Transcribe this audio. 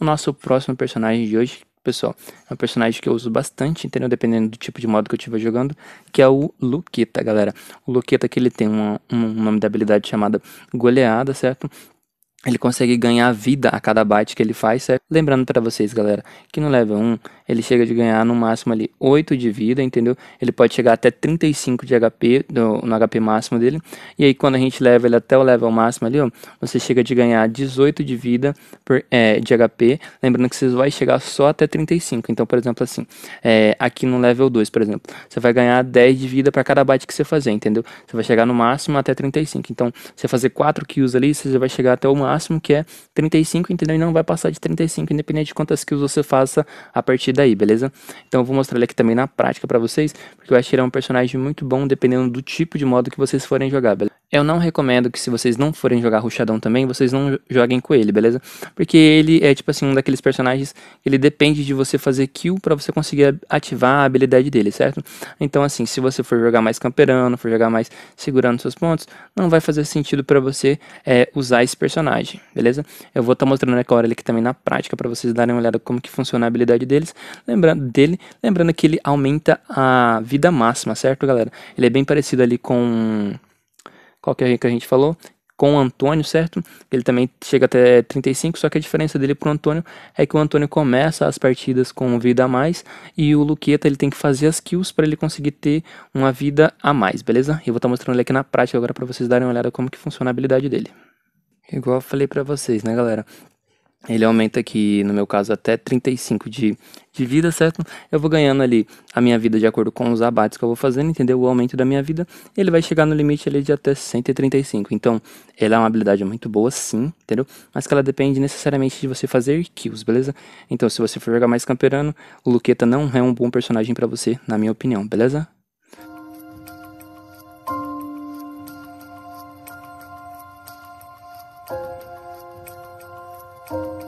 O nosso próximo personagem de hoje, pessoal, é um personagem que eu uso bastante, entendeu? Dependendo do tipo de modo que eu estiver jogando, que é o Luquita, galera. O Luquita que ele tem um nome da habilidade chamada Goleada, certo? Ele consegue ganhar vida a cada byte que ele faz, certo? Lembrando para vocês, galera, que no level 1 ele chega de ganhar no máximo ali 8 de vida, entendeu? Ele pode chegar até 35 de HP, no, no HP máximo dele. E aí quando a gente leva ele até o level máximo ali, ó, você chega de ganhar 18 de vida por, é, de HP. Lembrando que você vai chegar só até 35. Então, por exemplo, assim, é, aqui no level 2, por exemplo, você vai ganhar 10 de vida para cada bate que você fazer, entendeu? Você vai chegar no máximo até 35. Então, você fazer 4 kills ali, você vai chegar até o máximo que é 35, entendeu? E não vai passar de 35, independente de quantas kills você faça a partir daí, beleza? Então eu vou mostrar ele aqui também na prática para vocês, porque eu acho que ele é um personagem muito bom dependendo do tipo de modo que vocês forem jogar, beleza? Eu não recomendo que se vocês não forem jogar Ruxadão também, vocês não joguem com ele, beleza? Porque ele é tipo assim, um daqueles personagens, ele depende de você fazer kill para você conseguir ativar a habilidade dele, certo? Então assim, se você for jogar mais camperando, for jogar mais segurando seus pontos, não vai fazer sentido para você é, usar esse personagem, beleza? Eu vou estar tá mostrando agora ele aqui também na prática para vocês darem uma olhada como que funciona a habilidade deles, lembrando dele, lembrando que ele aumenta a vida máxima, certo, galera? Ele é bem parecido ali com qualquer que a gente falou, com o Antônio, certo? Ele também chega até 35, só que a diferença dele pro Antônio é que o Antônio começa as partidas com vida a mais e o Luqueta ele tem que fazer as kills para ele conseguir ter uma vida a mais, beleza? Eu vou estar tá mostrando ele aqui na prática agora para vocês darem uma olhada como que funciona a habilidade dele. Igual eu falei para vocês, né, galera? ele aumenta aqui, no meu caso, até 35 de, de vida, certo? Eu vou ganhando ali a minha vida de acordo com os abates que eu vou fazendo, entendeu? O aumento da minha vida, ele vai chegar no limite ali de até 135. Então, ela é uma habilidade muito boa, sim, entendeu? Mas que ela depende necessariamente de você fazer kills, beleza? Então, se você for jogar mais camperano, o Luqueta não é um bom personagem para você, na minha opinião, beleza? thank you